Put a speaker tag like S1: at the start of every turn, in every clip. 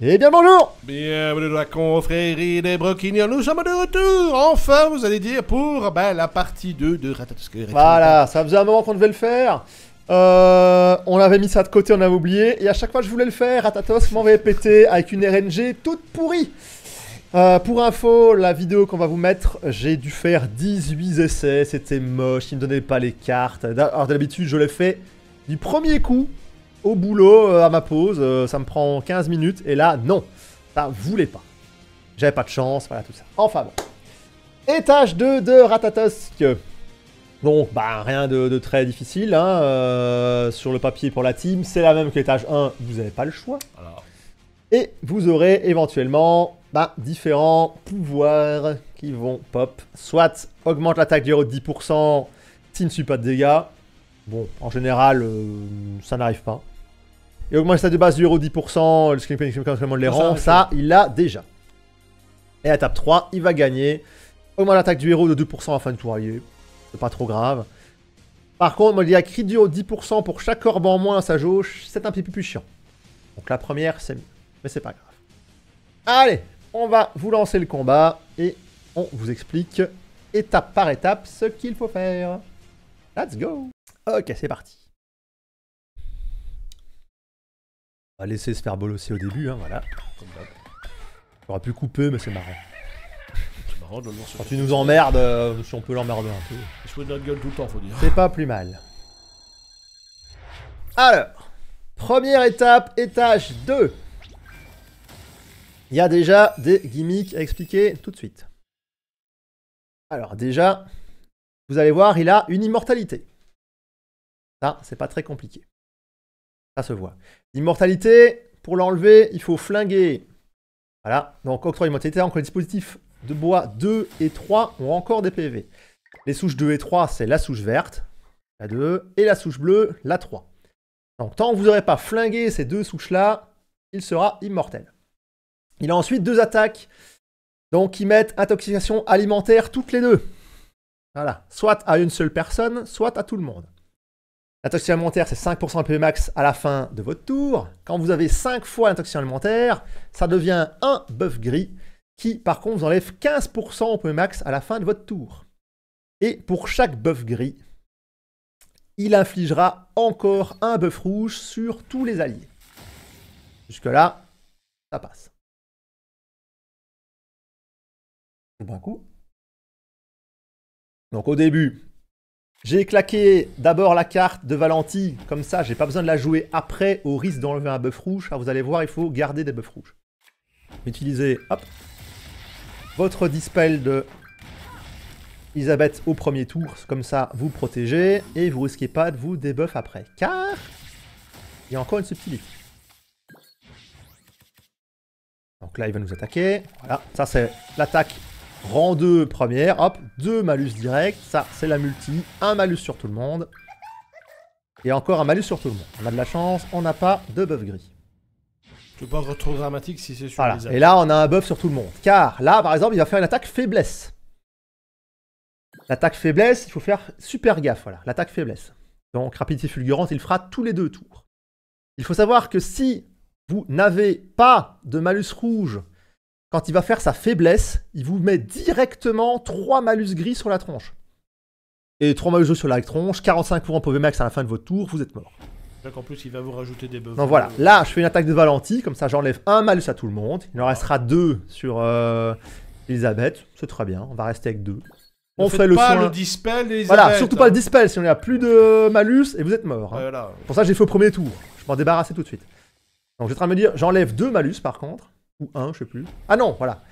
S1: Eh bien bonjour Bienvenue dans la confrérie des Broquignons, nous sommes de retour Enfin, vous allez dire, pour ben, la partie 2 de Ratatos. Voilà, ça faisait un moment qu'on devait le faire euh, on avait mis ça de côté, on avait oublié, et à chaque fois que je voulais le faire, Ratatos m'en avait pété avec une RNG toute pourrie euh, pour info, la vidéo qu'on va vous mettre, j'ai dû faire 18 essais, c'était moche, il me donnait pas les cartes. Alors d'habitude, je l'ai fait du premier coup, au boulot, euh, à ma pause, euh, ça me prend 15 minutes, et là, non, ça voulait pas. J'avais pas de chance, voilà tout ça. Enfin bon. Étage 2 de Ratatosk. Donc, bah, rien de, très difficile hein, euh, sur le papier pour la team. C'est la même que l'étage 1, vous n'avez pas le choix. Et vous aurez éventuellement bah, différents pouvoirs qui vont pop. Soit augmente l'attaque du héros de 10%, team ne suit pas de dégâts. Bon, en général, euh, ça n'arrive pas. Et augmente le de base du héros 10%, le le de les rangs, ça, il l'a déjà. Et à étape 3, il va gagner. Augmente l'attaque du héros de 2% à fin de C'est pas trop grave. Par contre, il y a cri du 10% pour chaque orbe en moins à sa jauge, c'est un petit peu plus chiant. Donc la première, c'est mieux. Mais c'est pas grave. Allez, on va vous lancer le combat et on vous explique étape par étape ce qu'il faut faire. Let's go Ok, c'est parti. On va laisser se faire bolosser au début, hein, voilà. J'aurais pu couper, mais c'est marrant. Quand tu nous emmerdes, euh, si on peut l'emmerder un peu. de gueule tout le temps, faut dire. C'est pas plus mal. Alors, première étape, étage 2. Il y a déjà des gimmicks à expliquer tout de suite. Alors déjà, vous allez voir, il a une immortalité. Ça, c'est pas très compliqué. Ça se voit. L'immortalité, pour l'enlever, il faut flinguer. Voilà, donc octroi immortalité, Donc les dispositifs de bois 2 et 3 ont encore des PV. Les souches 2 et 3, c'est la souche verte, la 2, et la souche bleue, la 3. Donc tant que vous n'aurez pas flingué ces deux souches-là, il sera immortel. Il a ensuite deux attaques, donc ils mettent intoxication alimentaire toutes les deux. Voilà, soit à une seule personne, soit à tout le monde. L'intoxication alimentaire, c'est 5% de PV max à la fin de votre tour. Quand vous avez 5 fois l'intoxication alimentaire, ça devient un buff gris qui, par contre, vous enlève 15% au PV max à la fin de votre tour. Et pour chaque buff gris, il infligera encore un buff rouge sur tous les alliés. Jusque-là, ça passe. Bon coup. Donc au début, j'ai claqué d'abord la carte de Valenti, comme ça j'ai pas besoin de la jouer après au risque d'enlever un buff rouge. vous allez voir, il faut garder des buffs rouges. Utilisez, hop, votre dispel de Isabeth au premier tour, comme ça vous protégez et vous risquez pas de vous débuff après. Car il y a encore une subtilité. Donc là, il va nous attaquer. Voilà, ça c'est l'attaque Rang 2, première, hop, 2 malus direct, ça c'est la multi, un malus sur tout le monde. Et encore un malus sur tout le monde. On a de la chance, on n'a pas de buff gris. Je peux pas trop dramatique si c'est sur les Et là on a un buff sur tout le monde. Car là par exemple il va faire une attaque faiblesse. L'attaque faiblesse, il faut faire super gaffe, voilà, l'attaque faiblesse. Donc rapidité fulgurante, il fera tous les deux tours. Il faut savoir que si vous n'avez pas de malus rouge quand il va faire sa faiblesse, il vous met directement 3 malus gris sur la tronche. Et 3 malus gris sur la tronche, 45 courants PV max à la fin de votre tour, vous êtes mort. Donc en plus, il va vous rajouter des buffs. Donc voilà, là, je fais une attaque de Valenti, comme ça j'enlève un malus à tout le monde. Il en restera 2 sur euh, Elisabeth, c'est très bien, on va rester avec 2. On fait le pas le dispel Voilà, surtout pas le dispel, si on n'y a plus de malus et vous êtes mort. Hein. Pour ça, j'ai fait au premier tour. Je m'en débarrasser tout de suite. Donc je en train de me dire, j'enlève 2 malus par contre. Ou un, je sais plus. Ah non, voilà.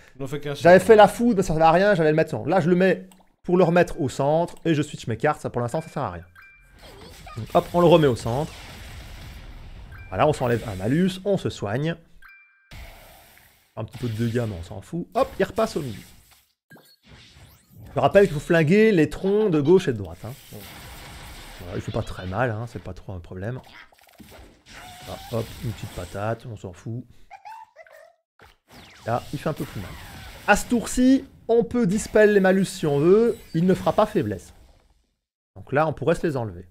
S1: J'avais fait la foudre, ça sert à rien, j'allais le mettre Là, je le mets pour le remettre au centre, et je switch mes cartes, ça pour l'instant, ça sert à rien. hop, on le remet au centre. Voilà, on s'enlève un malus, on se soigne. Un petit peu de dégâts, mais on s'en fout. Hop, il repasse au milieu. Je rappelle qu'il faut flinguer les troncs de gauche et de droite. Hein. il fait pas très mal, hein, c'est pas trop un problème. Ah, hop, une petite patate, on s'en fout. Ah, il fait un peu plus mal. À ce tour-ci, on peut dispel les malus si on veut. Il ne fera pas faiblesse. Donc là, on pourrait se les enlever.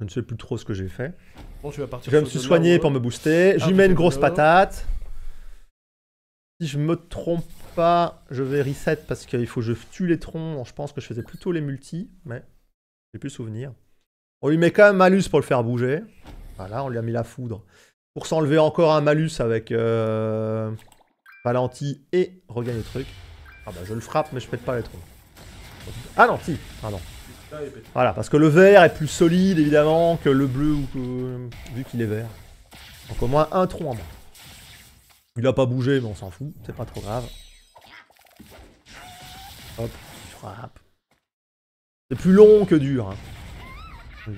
S1: Je ne sais plus trop ce que j'ai fait. partir je me suis soigné pour me booster. Je ah, mets une grosse patate. Si je me trompe pas, je vais reset parce qu'il faut que je tue les troncs. je pense que je faisais plutôt les multis, mais n'ai plus souvenir. On lui met quand même malus pour le faire bouger. Voilà, on lui a mis la foudre. Pour s'enlever encore un malus avec... Euh, Valenti et regagne le truc. Ah bah je le frappe mais je pète pas les trous. Ah non, si Pardon. voilà, parce que le vert est plus solide évidemment que le bleu ou que... Euh, vu qu'il est vert. Donc au moins un tronc en bas. Il a pas bougé mais on s'en fout, c'est pas trop grave. Hop, frappe. C'est plus long que dur. Hein.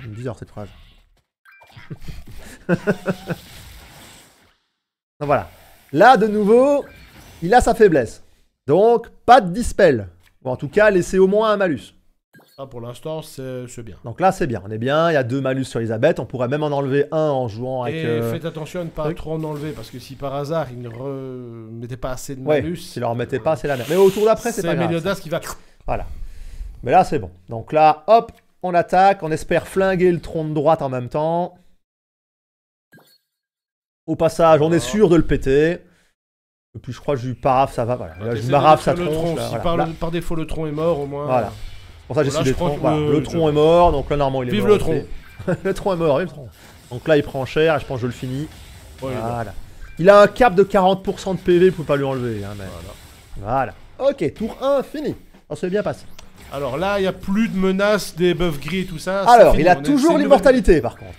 S1: J'ai bizarre cette phrase. voilà, Là, de nouveau, il a sa faiblesse. Donc, pas de dispel. Ou en tout cas, laisser au moins un malus. Ah, pour l'instant, c'est bien. Donc là, c'est bien. On est bien. Il y a deux malus sur Elisabeth. On pourrait même en enlever un en jouant avec. Et euh, faites attention à ne pas trop en enlever. Parce que si par hasard, il ne remettait pas assez de malus. si ne leur pas, assez la merde. Mais au tour d'après, c'est pas grave. C'est qui va. Voilà. Mais là, c'est bon. Donc là, hop, on attaque. On espère flinguer le tronc de droite en même temps. Au passage, on est sûr de le péter. Et puis je crois que je lui paraf, ça va. Voilà. je lui ça tronche. par, défaut, le tronc est mort au moins. Voilà. Euh, pour ça, j'ai Le, le tronc est mort, donc là, normalement, il est Vive Vive le tronc Le tronc est mort, vive le tronc Donc là, il prend cher, et je pense que je le finis. voilà. Il a un cap de 40% de PV, ne pas lui enlever. Hein, voilà. Ok, tour 1, fini. On s'est bien passé. Alors là, il n'y a plus de menaces des buffs gris et tout ça. Alors, il a toujours l'immortalité, par contre.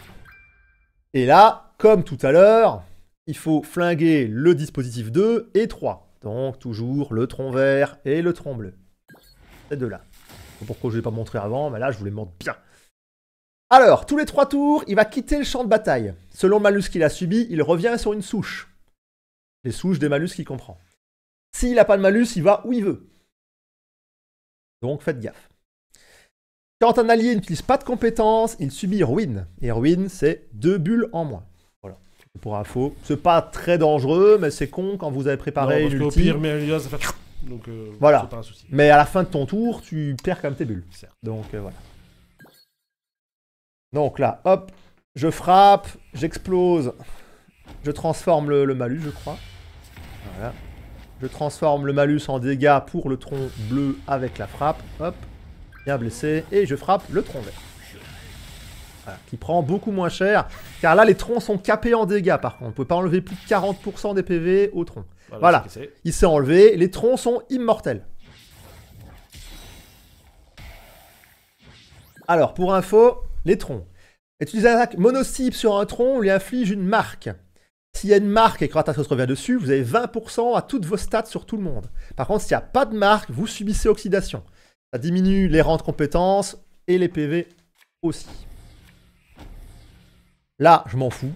S1: Et là, comme tout à l'heure, il faut flinguer le dispositif 2 et 3. Donc toujours le tronc vert et le tronc bleu. Ces deux-là. Pourquoi je ne l'ai pas montré avant, mais là je vous les montre bien. Alors, tous les trois tours, il va quitter le champ de bataille. Selon le malus qu'il a subi, il revient sur une souche. Les souches des malus qu'il comprend. S'il n'a pas de malus, il va où il veut. Donc faites gaffe. Quand un allié n'utilise pas de compétences, il subit ruine. Et ruine, c'est deux bulles en moins. Pour info, c'est pas très dangereux, mais c'est con quand vous avez préparé non, parce mais Donc euh, voilà. Mais à la fin de ton tour, tu perds quand même tes bulles. Donc euh, voilà. Donc là, hop, je frappe, j'explose, je transforme le, le, malus, je crois. Voilà. Je transforme le malus en dégâts pour le tronc bleu avec la frappe. Hop, bien blessé, et je frappe le tronc vert qui prend beaucoup moins cher. Car là, les troncs sont capés en dégâts, par contre. ne peut pas enlever plus de 40% des PV au tronc. Voilà, il s'est enlevé. Les troncs sont immortels. Alors, pour info, les troncs. Utiliser une attaque monocybe sur un tronc, on lui inflige une marque. S'il y a une marque et que se revient dessus, vous avez 20% à toutes vos stats sur tout le monde. Par contre, s'il n'y a pas de marque, vous subissez oxydation. Ça diminue les rentes compétences et les PV aussi. Là, je m'en fous,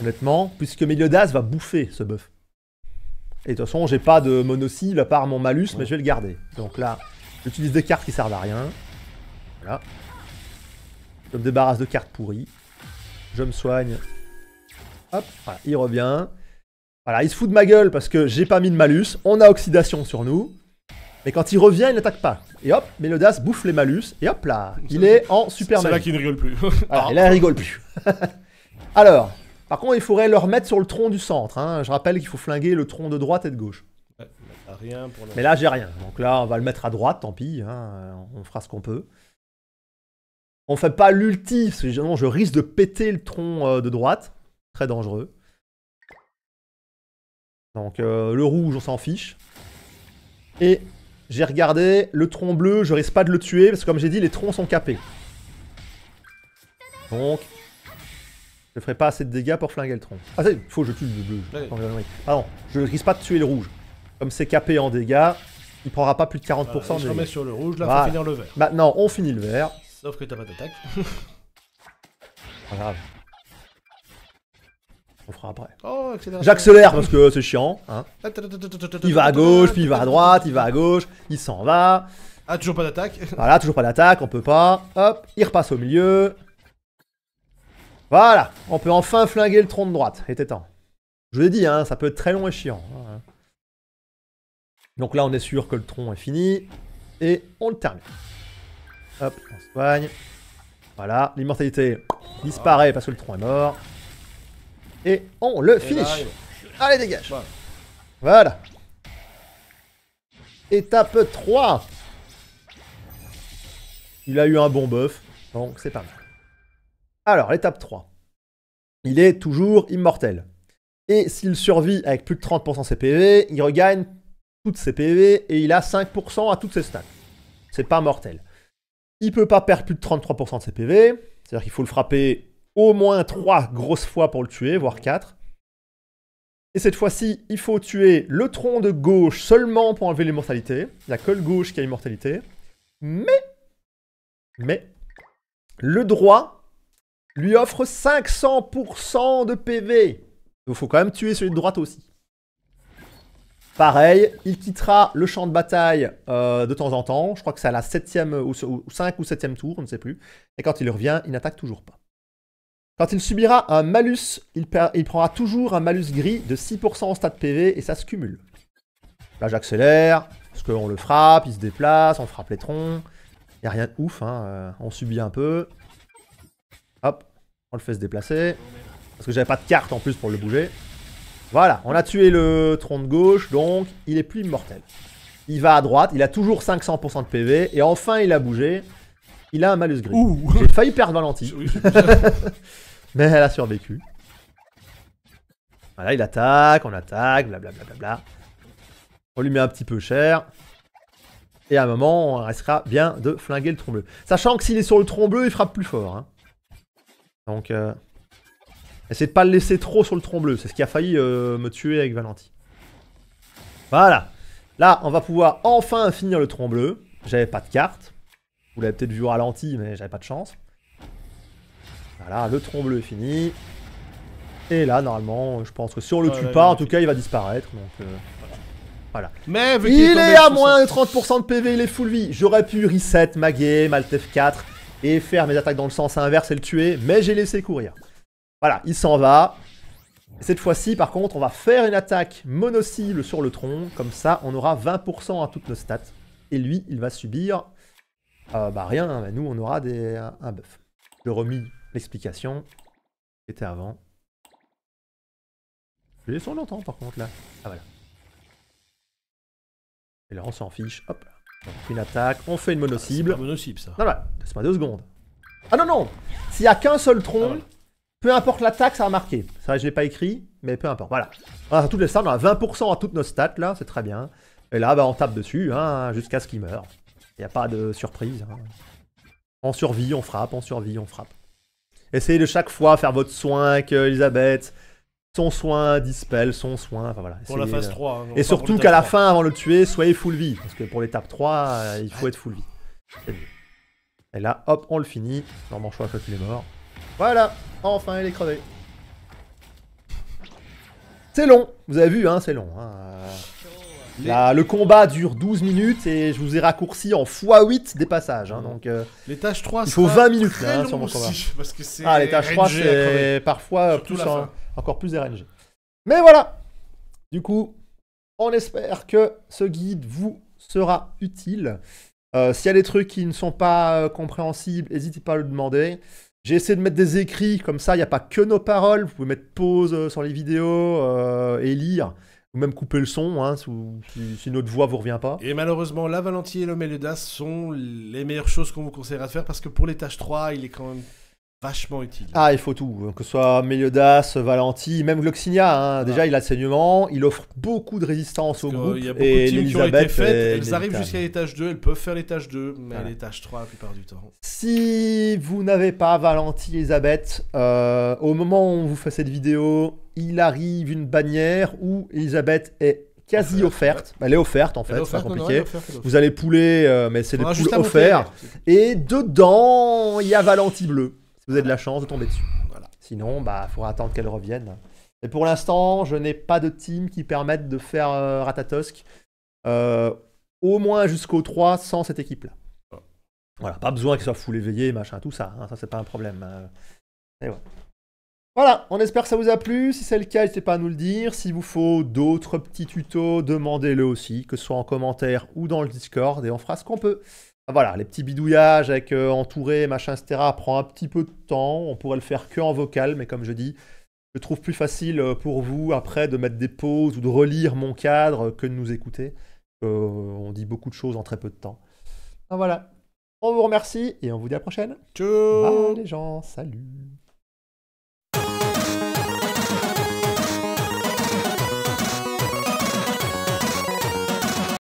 S1: honnêtement, puisque Meliodas va bouffer ce buff. Et de toute façon, j'ai pas de monocycle à part mon malus, mais je vais le garder. Donc là, j'utilise des cartes qui servent à rien. Voilà. Je me débarrasse de cartes pourries. Je me soigne. Hop, il revient. Voilà, il se fout de ma gueule parce que j'ai pas mis de malus. On a oxydation sur nous. Mais quand il revient, il n'attaque pas. Et hop, Meliodas bouffe les malus. Et hop là, il est en super C'est là qu'il ne rigole plus. alors là, rigole plus. Alors, par contre, il faudrait le remettre sur le tronc du centre. Hein. Je rappelle qu'il faut flinguer le tronc de droite et de gauche. Mais là, j'ai rien. Donc là, on va le mettre à droite, tant pis. Hein. On fera ce qu'on peut. On fait pas l'ulti, sinon je risque de péter le tronc euh, de droite. Très dangereux. Donc euh, le rouge, on s'en fiche. Et j'ai regardé le tronc bleu, je risque pas de le tuer, parce que comme j'ai dit, les troncs sont capés. Donc je ferai pas assez de dégâts pour flinguer le tronc. Ah, il faut que je tue le bleu. Ah Pardon, je risque pas de tuer le rouge. Comme c'est capé en dégâts, il prendra pas plus de 40% de dégâts. Je remets sur le rouge, là, pour finir le vert. Maintenant, on finit le vert. Sauf que t'as pas d'attaque. pas grave. On fera après. Oh, J'accélère parce que c'est chiant. Hein. Il va à gauche, puis il va à droite, il va à gauche, il s'en va. Ah, toujours pas d'attaque Voilà, toujours pas d'attaque, on peut pas. Hop, il repasse au milieu. Voilà, on peut enfin flinguer le tronc de droite, il était temps. Je l'ai dit, hein, ça peut être très long et chiant. Hein. Donc là, on est sûr que le tronc est fini. Et on le termine. Hop, on se soigne. Voilà, l'immortalité disparaît parce que le tronc est mort. Et on le finit. Allez, dégage. Voilà. Étape 3. Il a eu un bon buff, donc c'est pas mal. Alors, l'étape 3. Il est toujours immortel. Et s'il survit avec plus de 30% de PV, il regagne toutes ses PV et il a 5% à toutes ses stats. C'est pas mortel. Il peut pas perdre plus de 33% de ses PV, c'est-à-dire qu'il faut le frapper au moins 3 grosses fois pour le tuer, voire 4. Et cette fois-ci, il faut tuer le tronc de gauche seulement pour enlever l'immortalité. Il n'y a que le gauche qui a l'immortalité. Mais, mais, le droit lui offre 500% de PV. Il faut quand même tuer celui de droite aussi. Pareil, il quittera le champ de bataille euh, de temps en temps. Je crois que c'est à la 7e ou, 5 ou 7e tour, on ne sait plus. Et quand il revient, il n'attaque toujours pas. Quand il subira un malus, il, prendra toujours un malus gris de 6% en stade PV et ça se cumule. Là, j'accélère, parce qu'on le frappe, il se déplace, on frappe les troncs. Il n'y a rien de ouf, hein, euh, on subit un peu. On le fait se déplacer. Parce que j'avais pas de carte en plus pour le bouger. Voilà, on a tué le tronc de gauche, donc il est plus immortel. Il va à droite, il a toujours 500% de PV, et enfin il a bougé. Il a un malus gris. J'ai failli perdre Valenti. Mais elle a survécu. Voilà, il attaque, on attaque, blablabla. Bla bla bla. On lui met un petit peu cher. Et à un moment, on restera bien de flinguer le tronc bleu. Sachant que s'il est sur le tronc bleu, il frappe plus fort. Hein. Donc, euh, essayez de pas le laisser trop sur le tronc bleu. C'est ce qui a failli euh, me tuer avec Valenti. Voilà. Là, on va pouvoir enfin finir le tronc bleu. J'avais pas de carte. Vous l'avez peut-être vu au ralenti, mais j'avais pas de chance. Voilà, le tronc bleu est fini. Et là, normalement, je pense que si on le tue pas, en tout cas, il va disparaître. Donc, euh, voilà. Mais, il, est, à moins de 30% de PV, il est full vie. J'aurais pu reset ma maltef 4 et faire mes attaques dans le sens inverse et le tuer, mais j'ai laissé courir. Voilà, il s'en va. Cette fois-ci, par contre, on va faire une attaque mono sur le tronc, comme ça on aura 20% à toutes nos stats. Et lui, il va subir... Euh, bah rien, hein, nous on aura des, un, buff. Je remis l'explication C'était était avant. Je les son longtemps par contre là. Ah voilà. Et là on s'en fiche, hop fait une attaque, on fait une mono-cible. Ah, mono-cible ça. Non, laisse-moi deux secondes. Ah non, non S'il n'y a qu'un seul tronc, ah, peu importe l'attaque, ça va marquer. Ça, je ne l'ai pas écrit, mais peu importe. Voilà. Ah, toutes les stars, on a 20% à toutes nos stats là, c'est très bien. Et là, bah, on tape dessus hein, jusqu'à ce qu'il meure. Il n'y a pas de surprise. En hein. On survit, on frappe, on survit, on frappe. Essayez de chaque fois faire votre soin avec euh, Elisabeth son soin, dispel, son soin, enfin voilà. Pour la phase 3. Hein, euh, et surtout qu'à la fin, avant de le tuer, soyez full vie. Parce que pour l'étape 3, euh, il faut être full vie. Et là, hop, on le finit. normalement choix, crois il est mort. Voilà, enfin il est crevé. C'est long, vous avez vu, hein, c'est long. Hein. Là, le combat dure 12 minutes et je vous ai raccourci en x8 des passages. Hein, donc, 3, euh, il faut 20 minutes sur mon combat. ah, l'étage 3, c'est parfois tout plus encore plus RNG. Mais voilà Du coup, on espère que ce guide vous sera utile. Euh, s'il y a des trucs qui ne sont pas euh, compréhensibles, n'hésitez pas à le demander. J'ai essayé de mettre des écrits, comme ça, il n'y a pas que nos paroles. Vous pouvez mettre pause euh, sur les vidéos et lire. Ou même couper le son, hein, si, notre voix vous revient pas. Et malheureusement, la Valentie et le Mélédas sont les meilleures choses qu'on vous conseillera de faire, parce que pour les tâches 3, il est quand même vachement utile. Ah, il faut tout, que ce soit Meliodas, Valenti, même Gloxinia. Hein. Déjà, il a saignement, il offre beaucoup de résistance au groupe. Euh, et de teams qui ont été elles arrivent jusqu'à l'étage 2, elles peuvent faire l'étage 2, mais l'étage 3 la plupart du temps. Si vous n'avez pas Valenti, Elisabeth, euh, au moment où on vous fait cette vidéo, il arrive une bannière où Elisabeth est quasi offerte. Elle est offerte en fait, c'est pas compliqué. Vous allez pouler, euh, mais c'est des poules offertes. Et dedans, il y a Valenti bleu vous avez de la chance de tomber dessus. Voilà. Sinon, bah, faudra attendre qu'elle revienne. Et pour l'instant, je n'ai pas de team qui permette de faire euh, Ratatosk euh, au moins jusqu'au 3 sans cette équipe-là. Ah. Voilà, pas besoin qu'ils soit full éveillés, machin, tout ça. Hein, ça, c'est pas un problème. Euh. et Voilà, on espère que ça vous a plu. Si c'est le cas, n'hésitez pas à nous le dire. S'il vous faut d'autres petits tutos, demandez-le aussi, que ce soit en commentaire ou dans le Discord, et on fera ce qu'on peut. Ah, voilà, les petits bidouillages avec euh, entouré, machin, etc. prend un petit peu de temps. On pourrait le faire que en vocal, mais comme je dis, je trouve plus facile euh, pour vous après de mettre des pauses ou de relire mon cadre que de nous écouter. Euh, on dit beaucoup de choses en très peu de temps. Ah, voilà. On vous remercie et on vous dit à la prochaine. Ciao les gens, salut